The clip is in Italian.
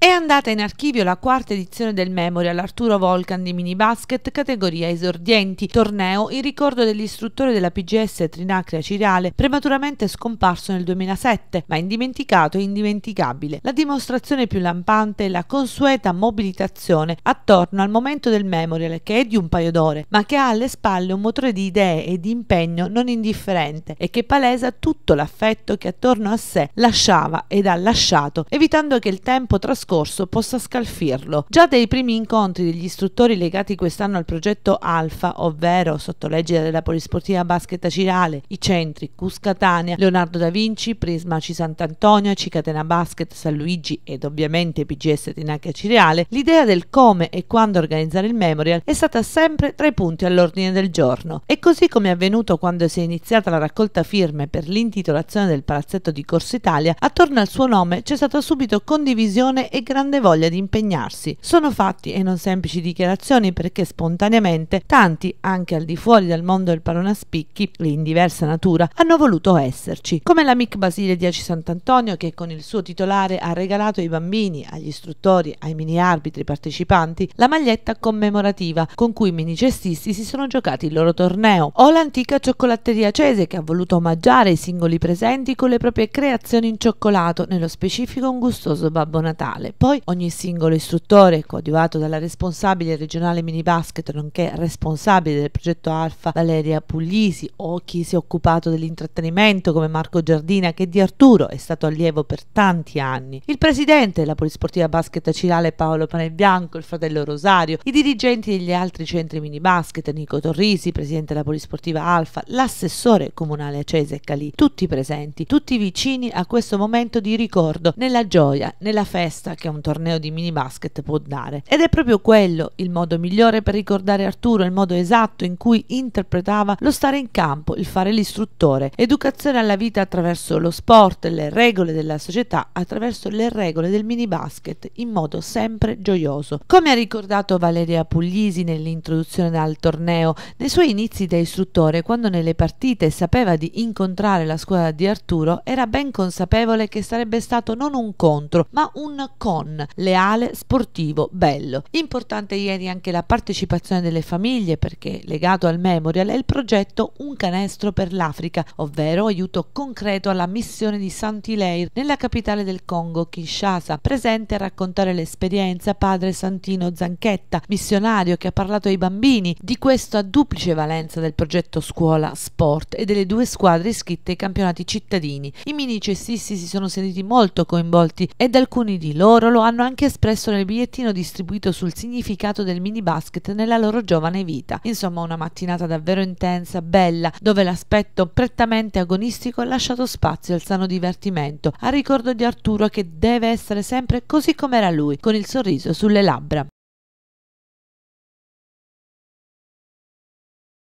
È andata in archivio la quarta edizione del Memorial Arturo Volcan di mini basket categoria esordienti, torneo in ricordo dell'istruttore della PGS Trinacria Ciriale, prematuramente scomparso nel 2007, ma indimenticato e indimenticabile. La dimostrazione più lampante è la consueta mobilitazione attorno al momento del Memorial, che è di un paio d'ore, ma che ha alle spalle un motore di idee e di impegno non indifferente e che palesa tutto l'affetto che attorno a sé lasciava ed ha lasciato, evitando che il tempo trascorso scorso possa scalfirlo. Già dai primi incontri degli istruttori legati quest'anno al progetto Alfa, ovvero sotto legge della Polisportiva Basket Cirale, i centri Cuscatania, Leonardo da Vinci, Prisma C. Sant'Antonio, Cicatena Basket, San Luigi ed ovviamente PGS Tinacca Cireale, l'idea del come e quando organizzare il memorial è stata sempre tra i punti all'ordine del giorno. E così come è avvenuto quando si è iniziata la raccolta firme per l'intitolazione del palazzetto di Corso Italia, attorno al suo nome c'è stata subito condivisione e e grande voglia di impegnarsi. Sono fatti e non semplici dichiarazioni perché spontaneamente tanti, anche al di fuori del mondo del Parona e in diversa natura, hanno voluto esserci, come la MIC Basile 10 Sant'Antonio che con il suo titolare ha regalato ai bambini, agli istruttori, ai mini arbitri partecipanti la maglietta commemorativa con cui i mini cestisti si sono giocati il loro torneo, o l'antica cioccolatteria Cese che ha voluto omaggiare i singoli presenti con le proprie creazioni in cioccolato, nello specifico un gustoso Babbo Natale nazionale. Poi ogni singolo istruttore, coadiuvato dalla responsabile regionale minibasket, nonché responsabile del progetto Alfa Valeria Puglisi o chi si è occupato dell'intrattenimento come Marco Giardina che di Arturo è stato allievo per tanti anni. Il presidente della Polisportiva Basket Cirale Paolo Panelbianco, il fratello Rosario, i dirigenti degli altri centri minibasket, Nico Torrisi, presidente della Polisportiva Alfa, l'assessore comunale Acese e Calì, tutti presenti, tutti vicini a questo momento di ricordo, nella gioia, nella festa che un torneo di mini basket può dare. Ed è proprio quello il modo migliore per ricordare Arturo, il modo esatto in cui interpretava lo stare in campo, il fare l'istruttore, educazione alla vita attraverso lo sport, le regole della società, attraverso le regole del mini basket, in modo sempre gioioso. Come ha ricordato Valeria Puglisi nell'introduzione al torneo, nei suoi inizi da istruttore, quando nelle partite sapeva di incontrare la squadra di Arturo, era ben consapevole che sarebbe stato non un contro, ma un contro con leale, sportivo, bello. Importante ieri anche la partecipazione delle famiglie perché legato al Memorial è il progetto Un canestro per l'Africa, ovvero aiuto concreto alla missione di Sant'Ileir nella capitale del Congo, Kinshasa, presente a raccontare l'esperienza padre Santino Zanchetta, missionario che ha parlato ai bambini di questa duplice valenza del progetto scuola sport e delle due squadre iscritte ai campionati cittadini. I mini cestisti si sono sentiti molto coinvolti ed alcuni di loro loro lo hanno anche espresso nel bigliettino distribuito sul significato del mini basket nella loro giovane vita. Insomma, una mattinata davvero intensa, bella, dove l'aspetto prettamente agonistico ha lasciato spazio al sano divertimento, al ricordo di Arturo che deve essere sempre così come era lui, con il sorriso sulle labbra.